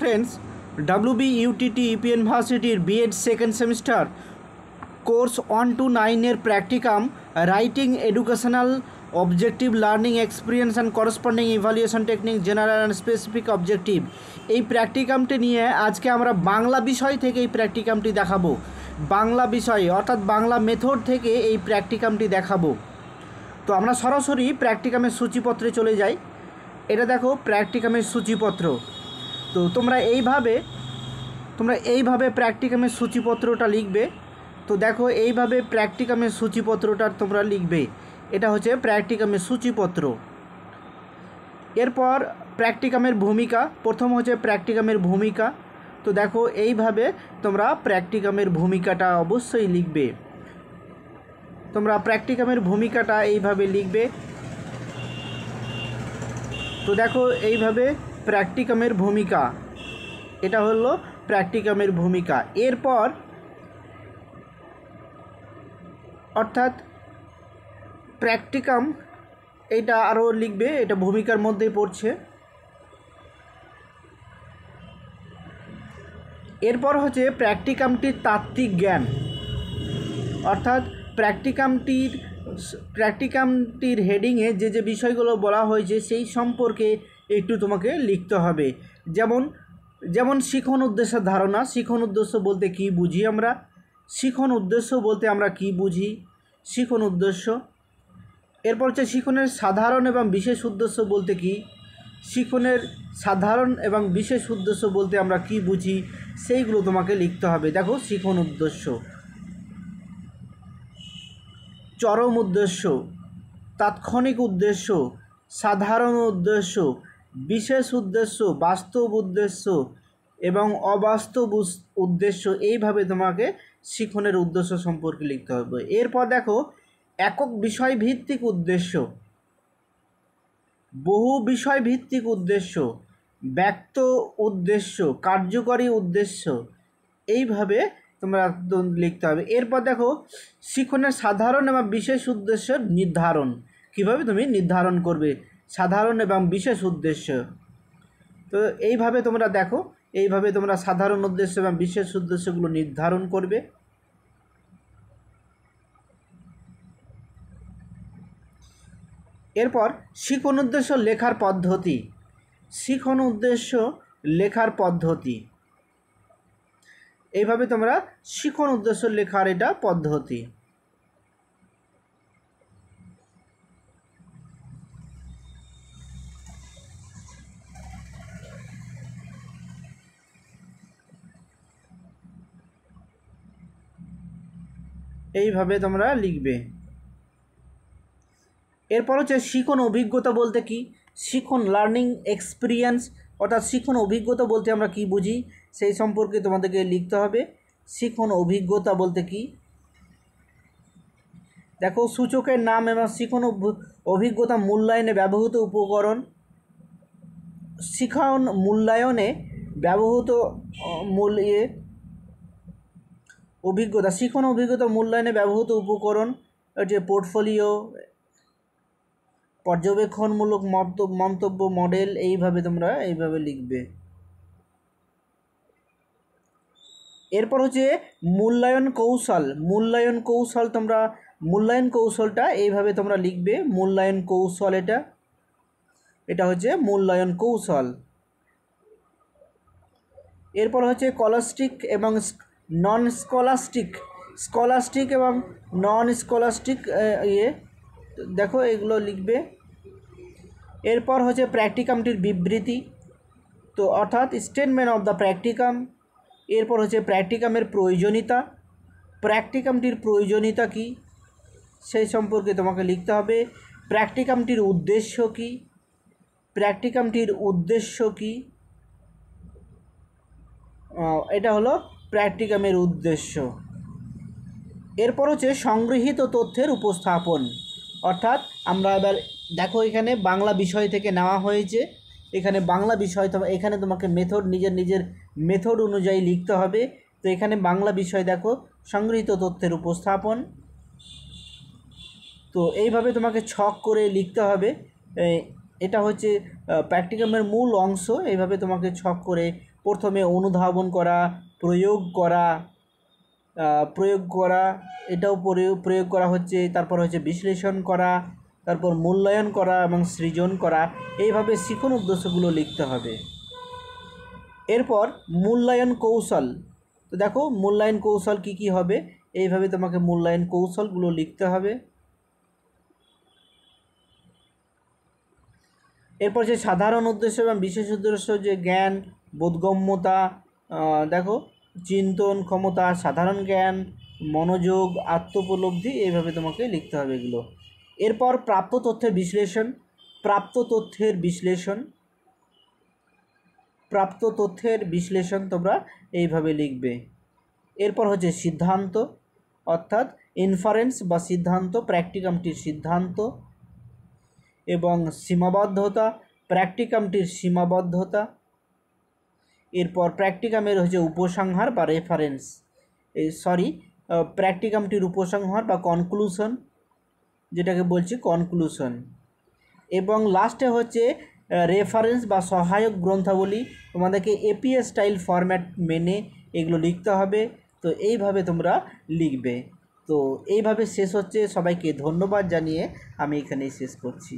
friends WB UTT EP ইউনিভার্সিটির BEd second semester course one two নাইনের practicum writing educational objective learning experience and corresponding evaluation technique general and specific objective এই প্র্যাকটিকামটি নিয়ে আজকে আমরা বাংলা বিষয় থেকে এই প্র্যাকটিকামটি দেখাবো বাংলা বিষয় অর্থাৎ বাংলা মেথড থেকে এই প্র্যাকটিকামটি দেখাবো তো আমরা সরাসরি প্র্যাকটিকামের সূচিপত্রে চলে যাই এটা দেখো প্র্যাকটিকামের সূচিপত্র তো তোমরা এই ভাবে তোমরা এই ভাবে প্র্যাকটিকামের সূচিপত্রটা লিখবে তো দেখো এই ভাবে প্র্যাকটিকামের সূচিপত্রটা তোমরা লিখবে এটা হচ্ছে প্র্যাকটিকামের সূচিপত্র এরপর প্র্যাকটিকামের ভূমিকা প্রথম হচ্ছে প্র্যাকটিকামের ভূমিকা তো দেখো এই ভাবে তোমরা প্র্যাকটিকামের ভূমিকাটা অবশ্যই লিখবে তোমরা প্র্যাকটিকামের ভূমিকাটা এই ভাবে লিখবে তো দেখো এই ভাবে প্র্যাকটিকামের ভূমিকা এটা হলো প্র্যাকটিকামের ভূমিকা এরপর অর্থাৎ প্র্যাকটিকাম এটা আরও লিখবে এটা ভূমিকার মধ্যেই পড়ছে এরপর হচ্ছে প্র্যাকটিকামটির তাত্ত্বিক জ্ঞান অর্থাৎ প্র্যাকটিকামটির প্র্যাকটিকামটির হেডিংয়ে যে যে বিষয়গুলো বলা হয়েছে সেই সম্পর্কে একটু তোমাকে লিখতে হবে যেমন যেমন শিখন উদ্দেশ্যের ধারণা শিখন উদ্দেশ্য বলতে কি বুঝি আমরা শিখন উদ্দেশ্য বলতে আমরা কি বুঝি শিখন উদ্দেশ্য এরপর হচ্ছে শিখনের সাধারণ এবং বিশেষ উদ্দেশ্য বলতে কি শিখনের সাধারণ এবং বিশেষ উদ্দেশ্য বলতে আমরা কি বুঝি সেইগুলো তোমাকে লিখতে হবে দেখো শিখন উদ্দেশ্য চরম উদ্দেশ্য তাৎক্ষণিক উদ্দেশ্য সাধারণ উদ্দেশ্য বিশেষ উদ্দেশ্য বাস্তব উদ্দেশ্য এবং অবাস্তব উদ্দেশ্য এইভাবে তোমাকে শিখনের উদ্দেশ্য সম্পর্কে লিখতে হবে এরপর দেখো একক বিষয় ভিত্তিক উদ্দেশ্য বহু বিষয় ভিত্তিক উদ্দেশ্য ব্যক্ত উদ্দেশ্য কার্যকরী উদ্দেশ্য এইভাবে তোমরা লিখতে হবে এরপর দেখো শিখনের সাধারণ এবং বিশেষ উদ্দেশ্য নির্ধারণ কিভাবে তুমি নির্ধারণ করবে সাধারণ এবং বিশেষ উদ্দেশ্য তো এইভাবে তোমরা দেখো এইভাবে তোমরা সাধারণ উদ্দেশ্য এবং বিশেষ উদ্দেশ্যগুলো নির্ধারণ করবে এরপর শিখন উদ্দেশ্য লেখার পদ্ধতি শিখন উদ্দেশ্য লেখার পদ্ধতি এইভাবে তোমরা শিখন উদ্দেশ্য লেখার এটা পদ্ধতি এইভাবে তোমরা লিখবে এরপর হচ্ছে শিখন অভিজ্ঞতা বলতে কি শিখন লার্নিং এক্সপিরিয়েন্স অর্থাৎ শিখন অভিজ্ঞতা বলতে আমরা কি বুঝি সেই সম্পর্কে তোমাদেরকে লিখতে হবে শিখন অভিজ্ঞতা বলতে কি দেখো সূচকের নাম এবং শিখন অভিজ্ঞতা মূল্যায়নে ব্যবহৃত উপকরণ শিখন মূল্যায়নে ব্যবহৃত মূল্যে ইয়ে অভিজ্ঞতা শিখন অভিজ্ঞতা মূল্যায়নে ব্যবহৃত উপকরণ যে পোর্টফোলিও পর্যবেক্ষণমূলক মন্তব্য মডেল এইভাবে তোমরা এইভাবে লিখবে এরপর হচ্ছে মূল্যায়ন কৌশল মূল্যায়ন কৌশল তোমরা মূল্যায়ন কৌশলটা এইভাবে তোমরা লিখবে মূল্যায়ন কৌশল এটা এটা হচ্ছে মূল্যায়ন কৌশল এরপর হচ্ছে কলাস্টিক এবং নন স্কলাস্টিক স্কলাস্টিক এবং নন স্কলাস্টিক ইয়ে দেখো এগুলো লিখবে এরপর হচ্ছে প্র্যাকটিকামটির বিবৃতি তো অর্থাৎ স্টেটমেন্ট অফ দ্য প্র্যাকটিকাম এরপর হচ্ছে প্র্যাকটিকামের প্রয়োজনীয়তা প্র্যাকটিকামটির প্রয়োজনীয়তা কি সেই সম্পর্কে তোমাকে লিখতে হবে প্র্যাকটিকামটির উদ্দেশ্য কি প্র্যাকটিকামটির উদ্দেশ্য কি এটা হলো প্র্যাকটিকামের উদ্দেশ্য এরপর হচ্ছে সংগৃহীত তথ্যের উপস্থাপন অর্থাৎ আমরা এবার দেখো এখানে বাংলা বিষয় থেকে নেওয়া হয়েছে এখানে বাংলা বিষয় এখানে তোমাকে মেথড নিজের নিজের মেথড অনুযায়ী লিখতে হবে তো এখানে বাংলা বিষয় দেখো সংগৃহীত তথ্যের উপস্থাপন তো এইভাবে তোমাকে ছক করে লিখতে হবে এটা হচ্ছে প্র্যাকটিকামের মূল অংশ এইভাবে তোমাকে ছক করে প্রথমে অনুধাবন করা প্রয়োগ করা প্রয়োগ করা এটাও প্রয়োগ করা হচ্ছে তারপর হচ্ছে বিশ্লেষণ করা তারপর মূল্যায়ন করা এবং সৃজন করা এইভাবে শিখন উদ্দেশ্যগুলো লিখতে হবে এরপর মূল্যায়ন কৌশল তো দেখো মূল্যায়ন কৌশল কি কি হবে এইভাবে তোমাকে মূল্যায়ন কৌশলগুলো লিখতে হবে এরপর যে সাধারণ উদ্দেশ্য এবং বিশেষ উদ্দেশ্য যে জ্ঞান বোধগম্যতা দেখো চিন্তন ক্ষমতা সাধারণ জ্ঞান মনোযোগ আত্মোপলব্ধি এইভাবে তোমাকে লিখতে হবে এগুলো এরপর প্রাপ্ত তথ্যের বিশ্লেষণ প্রাপ্ত তথ্যের বিশ্লেষণ প্রাপ্ত তথ্যের বিশ্লেষণ তোমরা এইভাবে লিখবে এরপর হচ্ছে সিদ্ধান্ত অর্থাৎ ইনফারেন্স বা সিদ্ধান্ত প্র্যাকটিকামটির সিদ্ধান্ত এবং সীমাবদ্ধতা প্র্যাকটিকামটির সীমাবদ্ধতা এরপর প্র্যাকটিকামের হচ্ছে উপসংহার বা রেফারেন্স সরি প্র্যাকটিকামটির উপসংহার বা কনক্লুশন যেটাকে বলছি কনক্লুশন এবং লাস্টে হচ্ছে রেফারেন্স বা সহায়ক গ্রন্থাবলী তোমাদেরকে এপিএস স্টাইল ফরম্যাট মেনে এগুলো লিখতে হবে তো এইভাবে তোমরা লিখবে তো এইভাবে শেষ হচ্ছে সবাইকে ধন্যবাদ জানিয়ে আমি এখানেই শেষ করছি